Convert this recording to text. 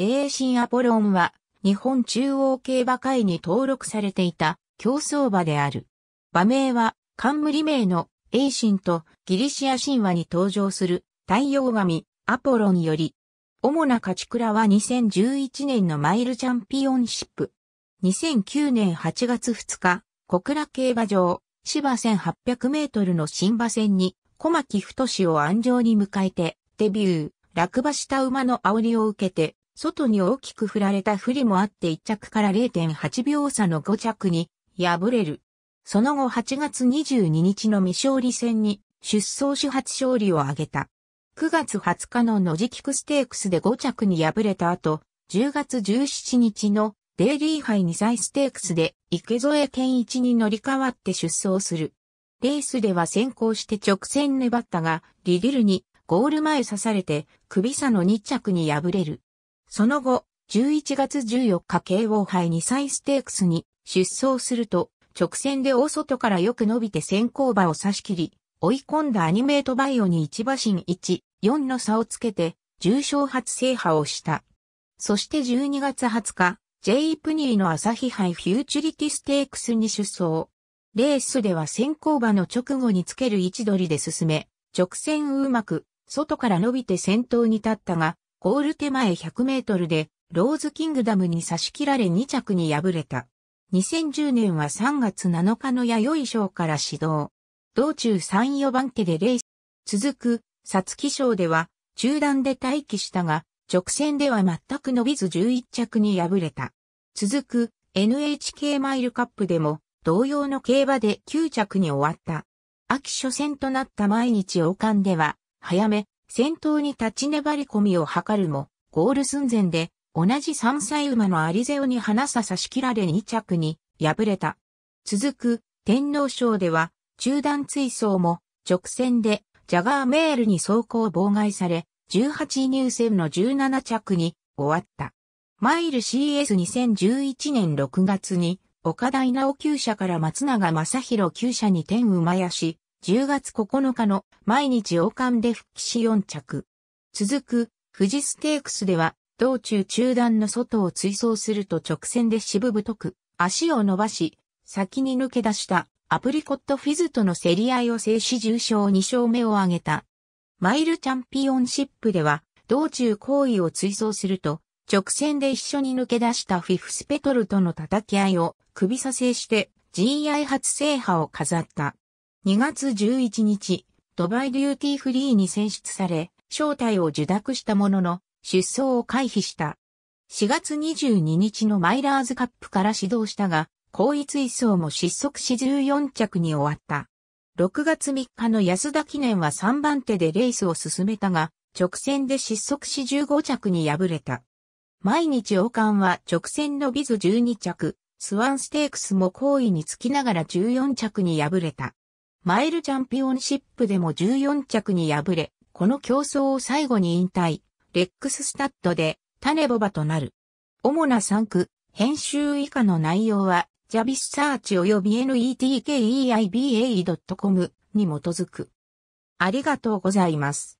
英神アポロンは、日本中央競馬会に登録されていた競走馬である。馬名は、冠名の英神とギリシア神話に登場する太陽神アポロンより、主な勝ち倉は2011年のマイルチャンピオンシップ。2009年8月2日、小倉競馬場、芝1800メートルの新馬戦に、小牧太を安城に迎えて、デビュー、落馬した馬の煽りを受けて、外に大きく振られた不利もあって1着から0.8秒差の5着に敗れる。その後8月22日の未勝利戦に出走初初勝利を挙げた。9月20日のノジキクステークスで5着に敗れた後、10月17日のデイリー杯2歳ステークスで池添健一に乗り換わって出走する。レースでは先行して直線粘ったが、リリルにゴール前刺されて首差の2着に敗れる。その後、11月14日 KO 杯2イステークスに出走すると、直線で大外からよく伸びて先行馬を差し切り、追い込んだアニメートバイオに1馬身1、4の差をつけて、重賞初制覇をした。そして12月20日、J. プニーの朝日杯フューチュリティステークスに出走。レースでは先行馬の直後につける位置取りで進め、直線うまく、外から伸びて先頭に立ったが、ゴール手前100メートルでローズキングダムに差し切られ2着に敗れた。2010年は3月7日の弥生賞から始動。道中3、4番手でレース。続く、皐月賞では、中段で待機したが、直線では全く伸びず11着に敗れた。続く、NHK マイルカップでも、同様の競馬で9着に終わった。秋初戦となった毎日王冠では、早め、先頭に立ち粘り込みを図るも、ゴール寸前で、同じ3歳馬のアリゼオに花さ差し切られ2着に敗れた。続く天皇賞では中段追走も直線でジャガーメールに走行妨害され18位入選の17着に終わった。マイル CS2011 年6月に岡田稲尾厩舎から松永正宏厩舎に天馬やし10月9日の毎日王冠で復帰し4着。続く、富士ステークスでは、道中中段の外を追走すると直線で渋太く、足を伸ばし、先に抜け出したアプリコットフィズとの競り合いを制し重賞2勝目を挙げた。マイルチャンピオンシップでは、道中行為を追走すると、直線で一緒に抜け出したフィフスペトルとの叩き合いを首差制して GI 初制覇を飾った。2月11日、ドバイデューティーフリーに選出され、招待を受諾したものの、出走を回避した。4月22日のマイラーズカップから始動したが、後位一走も失速し14着に終わった。6月3日の安田記念は3番手でレースを進めたが、直線で失速し15着に敗れた。毎日王冠は直線のビズ12着、スワンステークスも後位につきながら14着に敗れた。マイルチャンピオンシップでも14着に敗れ、この競争を最後に引退、レックススタッドで種ボバとなる。主な3区、編集以下の内容は、ジャビスサーチ及び netkeiba.com に基づく。ありがとうございます。